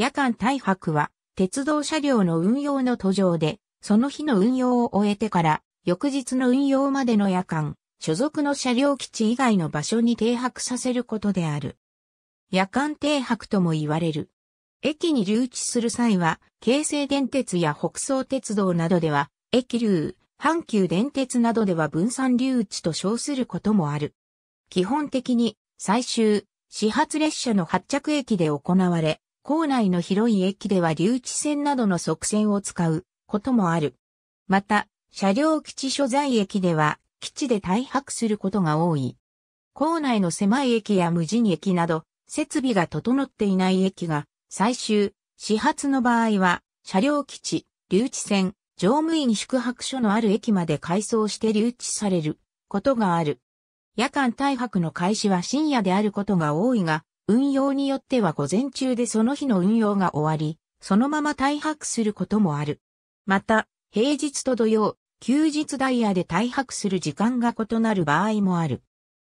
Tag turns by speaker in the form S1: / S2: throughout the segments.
S1: 夜間大白は、鉄道車両の運用の途上で、その日の運用を終えてから、翌日の運用までの夜間、所属の車両基地以外の場所に停泊させることである。夜間停泊とも言われる。駅に留置する際は、京成電鉄や北総鉄道などでは、駅流、阪急電鉄などでは分散留置と称することもある。基本的に、最終、始発列車の発着駅で行われ、構内の広い駅では留置線などの側線を使うこともある。また、車両基地所在駅では、基地で退泊することが多い。構内の狭い駅や無人駅など、設備が整っていない駅が、最終、始発の場合は、車両基地、留置線、乗務員宿泊所のある駅まで改装して留置されることがある。夜間退泊の開始は深夜であることが多いが、運用によっては午前中でその日の運用が終わり、そのまま退泊することもある。また、平日と土曜、休日ダイヤで退泊する時間が異なる場合もある。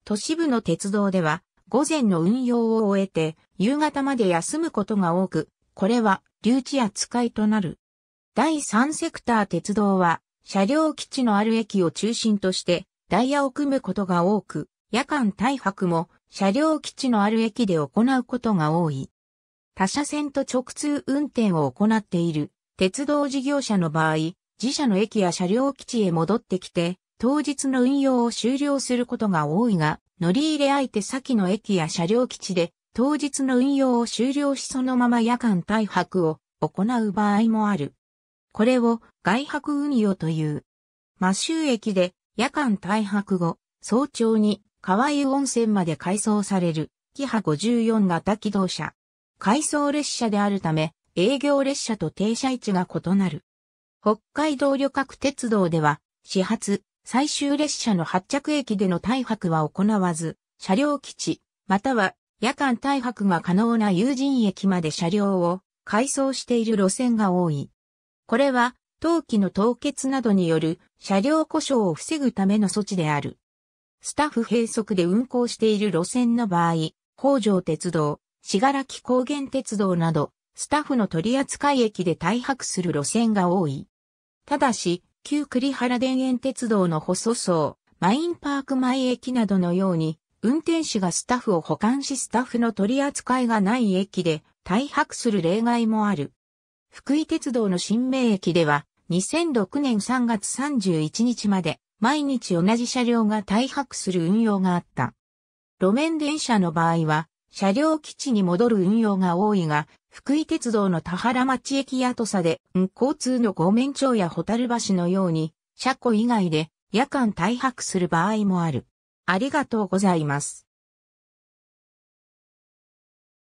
S1: 都市部の鉄道では、午前の運用を終えて、夕方まで休むことが多く、これは留置扱いとなる。第三セクター鉄道は、車両基地のある駅を中心として、ダイヤを組むことが多く、夜間退泊も車両基地のある駅で行うことが多い。他社線と直通運転を行っている鉄道事業者の場合、自社の駅や車両基地へ戻ってきて、当日の運用を終了することが多いが、乗り入れ相手先の駅や車両基地で、当日の運用を終了しそのまま夜間退泊を行う場合もある。これを外泊運用という。マシ駅で夜間退泊後、早朝に川湯温泉まで改装される、キハ54型機動車。改装列車であるため、営業列車と停車位置が異なる。北海道旅客鉄道では、始発、最終列車の発着駅での退泊は行わず、車両基地、または夜間退泊が可能な有人駅まで車両を改装している路線が多い。これは、冬季の凍結などによる車両故障を防ぐための措置である。スタッフ閉塞で運行している路線の場合、北条鉄道、しがらき高原鉄道など、スタッフの取扱駅で大白する路線が多い。ただし、旧栗原田園鉄道の細層、マインパーク前駅などのように、運転手がスタッフを保管しスタッフの取扱いがない駅で大白する例外もある。福井鉄道の新名駅では2006年3月31日まで毎日同じ車両が大白する運用があった。路面電車の場合は、車両基地に戻る運用が多いが、福井鉄道の田原町駅や土佐で、交通の五面町やホタル橋のように、車庫以外で夜間大白する場合もある。ありがとうございます。